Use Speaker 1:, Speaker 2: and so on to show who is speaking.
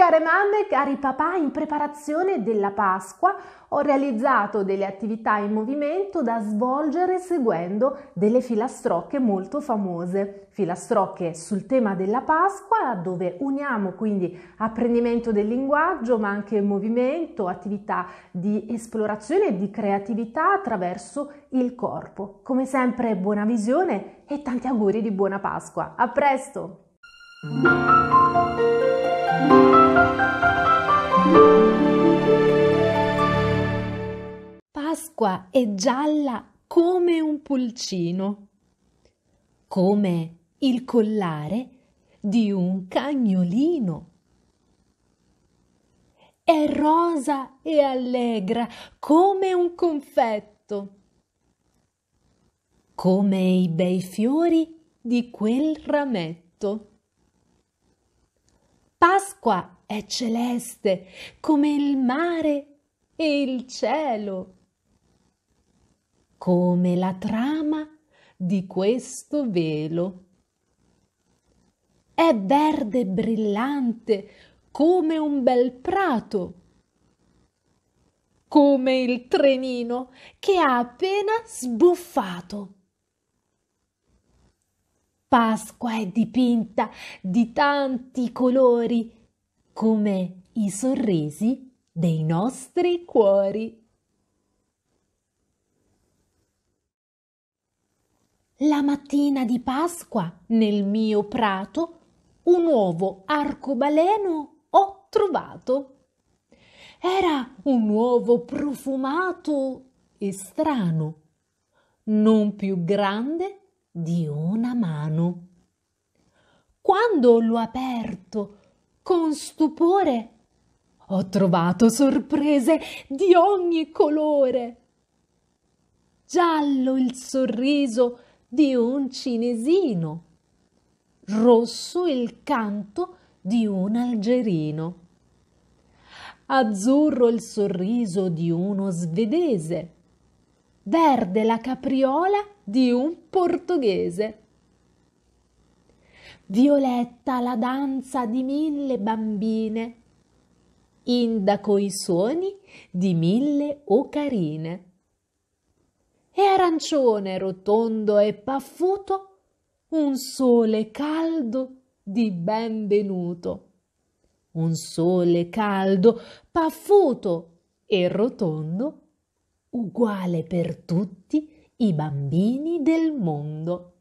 Speaker 1: Care mamme, cari papà, in preparazione della Pasqua ho realizzato delle attività in movimento da svolgere seguendo delle filastrocche molto famose. Filastrocche sul tema della Pasqua, dove uniamo quindi apprendimento del linguaggio, ma anche movimento, attività di esplorazione e di creatività attraverso il corpo. Come sempre, buona visione e tanti auguri di buona Pasqua. A presto! Pasqua è gialla come un pulcino, come il collare di un cagnolino. È rosa e allegra come un confetto, come i bei fiori di quel rametto. Pasqua è celeste come il mare e il cielo come la trama di questo velo. È verde brillante come un bel prato, come il trenino che ha appena sbuffato. Pasqua è dipinta di tanti colori come i sorrisi dei nostri cuori. La mattina di Pasqua, nel mio prato, un uovo arcobaleno ho trovato. Era un uovo profumato e strano, non più grande di una mano. Quando l'ho aperto con stupore, ho trovato sorprese di ogni colore. Giallo il sorriso di un cinesino, rosso il canto di un algerino, azzurro il sorriso di uno svedese, verde la capriola di un portoghese. Violetta la danza di mille bambine, indaco i suoni di mille ocarine e arancione, rotondo e paffuto, un sole caldo di benvenuto. Un sole caldo, paffuto e rotondo, uguale per tutti i bambini del mondo.